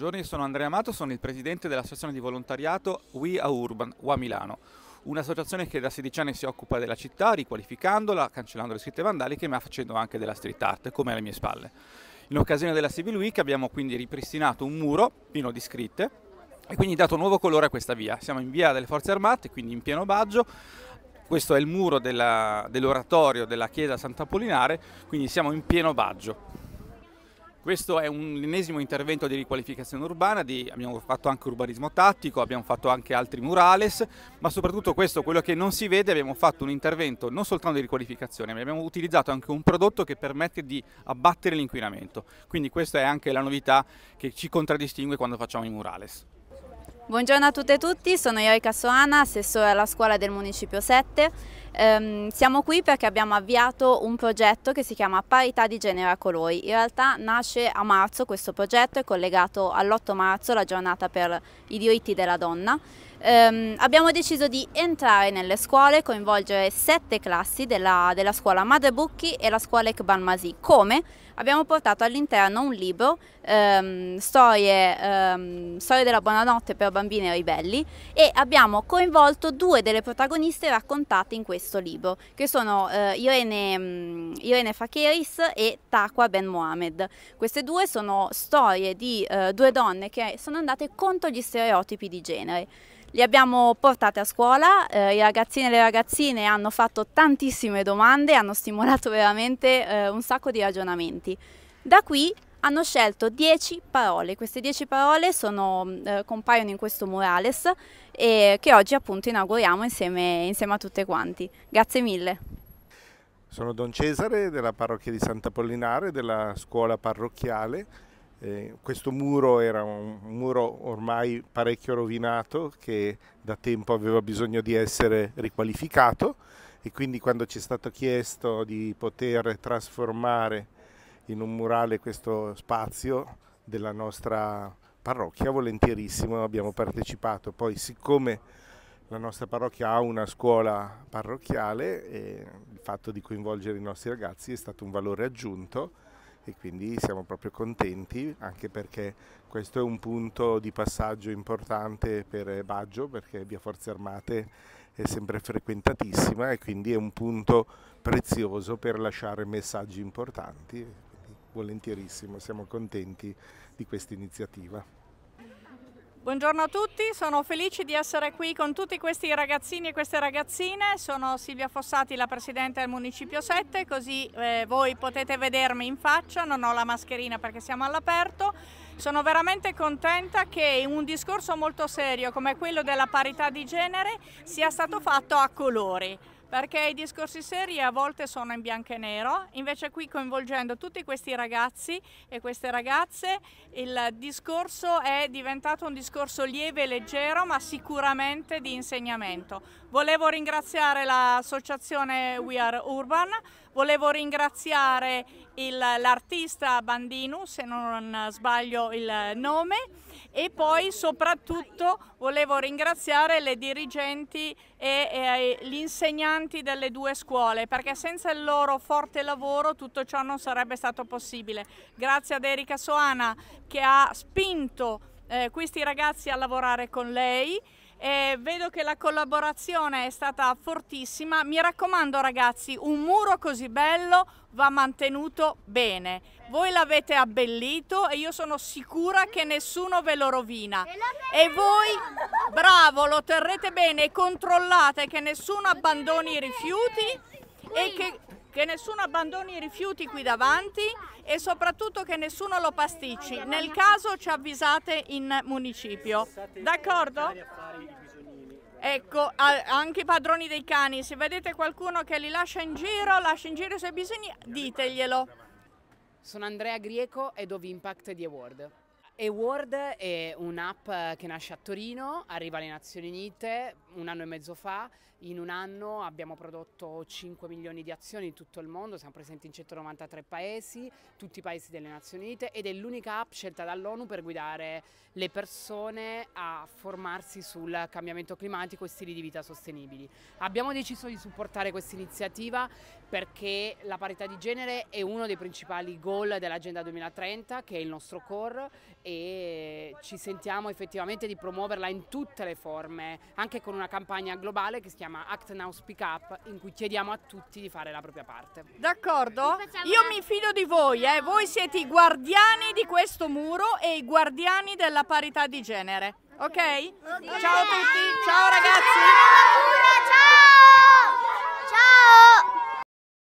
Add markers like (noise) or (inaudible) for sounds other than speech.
Buongiorno, io sono Andrea Amato, sono il presidente dell'associazione di volontariato We a Urban, UA Milano, un'associazione che da 16 anni si occupa della città, riqualificandola, cancellando le scritte vandaliche, ma facendo anche della street art, come alle mie spalle. In occasione della Civil Week abbiamo quindi ripristinato un muro pieno di scritte e quindi dato nuovo colore a questa via. Siamo in via delle Forze Armate, quindi in pieno Baggio, questo è il muro dell'oratorio della chiesa Sant'Apollinare, quindi siamo in pieno Baggio. Questo è un, l'ennesimo intervento di riqualificazione urbana, di, abbiamo fatto anche urbanismo tattico, abbiamo fatto anche altri murales, ma soprattutto questo, quello che non si vede, abbiamo fatto un intervento non soltanto di riqualificazione, ma abbiamo utilizzato anche un prodotto che permette di abbattere l'inquinamento. Quindi questa è anche la novità che ci contraddistingue quando facciamo i murales. Buongiorno a tutte e tutti, sono Ioica Soana, assessore alla scuola del Municipio 7. Ehm, siamo qui perché abbiamo avviato un progetto che si chiama Parità di Genere a Colori. In realtà nasce a marzo questo progetto, è collegato all'8 marzo, la giornata per i diritti della donna. Um, abbiamo deciso di entrare nelle scuole, e coinvolgere sette classi della, della scuola Madre Bucchi e la scuola Ekban Masi. Come? Abbiamo portato all'interno un libro, um, storie, um, storie, della buonanotte per bambini ribelli e abbiamo coinvolto due delle protagoniste raccontate in questo libro, che sono uh, Irene, mm, Irene, Fakeris e Taqua Ben Mohamed. Queste due sono storie di uh, due donne che sono andate contro gli stereotipi di genere. Li abbiamo portati a scuola, eh, i ragazzini e le ragazzine hanno fatto tantissime domande, hanno stimolato (laughs) veramente eh, un sacco di ragionamenti. Da qui hanno scelto 10 parole, queste 10 parole sono, eh, compaiono in questo murales e che oggi appunto inauguriamo insieme, insieme a tutte quanti. Grazie mille. Sono Don Cesare della parrocchia di Sant'Apollinare, della scuola parrocchiale eh, questo muro era un muro ormai parecchio rovinato che da tempo aveva bisogno di essere riqualificato e quindi quando ci è stato chiesto di poter trasformare in un murale questo spazio della nostra parrocchia, volentierissimo abbiamo partecipato. Poi siccome la nostra parrocchia ha una scuola parrocchiale, eh, il fatto di coinvolgere i nostri ragazzi è stato un valore aggiunto e quindi siamo proprio contenti anche perché questo è un punto di passaggio importante per Baggio perché Via Forze Armate è sempre frequentatissima e quindi è un punto prezioso per lasciare messaggi importanti. Volentierissimo, siamo contenti di questa iniziativa. Buongiorno a tutti, sono felice di essere qui con tutti questi ragazzini e queste ragazzine. Sono Silvia Fossati, la Presidente del Municipio 7, così eh, voi potete vedermi in faccia, non ho la mascherina perché siamo all'aperto. Sono veramente contenta che un discorso molto serio come quello della parità di genere sia stato fatto a colori perché i discorsi seri a volte sono in bianco e nero, invece qui coinvolgendo tutti questi ragazzi e queste ragazze il discorso è diventato un discorso lieve e leggero ma sicuramente di insegnamento. Volevo ringraziare l'associazione We Are Urban, volevo ringraziare l'artista Bandinu se non sbaglio il nome e poi soprattutto volevo ringraziare le dirigenti e, e gli insegnanti delle due scuole perché senza il loro forte lavoro tutto ciò non sarebbe stato possibile. Grazie ad Erika Soana che ha spinto eh, questi ragazzi a lavorare con lei eh, vedo che la collaborazione è stata fortissima. Mi raccomando ragazzi, un muro così bello va mantenuto bene. Voi l'avete abbellito e io sono sicura che nessuno ve lo rovina. E voi, bravo, lo terrete bene e controllate che nessuno abbandoni i rifiuti e che che nessuno abbandoni i rifiuti qui davanti e soprattutto che nessuno lo pasticci. Nel caso ci avvisate in municipio. D'accordo? Ecco, anche i padroni dei cani, se vedete qualcuno che li lascia in giro, lascia in giro i suoi bisogni, diteglielo. Sono Andrea Grieco ed Ov Impact di Award. E-Word è un'app che nasce a Torino, arriva alle Nazioni Unite un anno e mezzo fa. In un anno abbiamo prodotto 5 milioni di azioni in tutto il mondo, siamo presenti in 193 paesi, tutti i paesi delle Nazioni Unite ed è l'unica app scelta dall'ONU per guidare le persone a formarsi sul cambiamento climatico e stili di vita sostenibili. Abbiamo deciso di supportare questa iniziativa perché la parità di genere è uno dei principali goal dell'Agenda 2030, che è il nostro core e ci sentiamo effettivamente di promuoverla in tutte le forme, anche con una campagna globale che si chiama Act Now Speak Up, in cui chiediamo a tutti di fare la propria parte. D'accordo? Io mi fido di voi, eh. voi siete i guardiani di questo muro e i guardiani della parità di genere. Ok? okay? Ciao a tutti, ciao ragazzi! Ciao!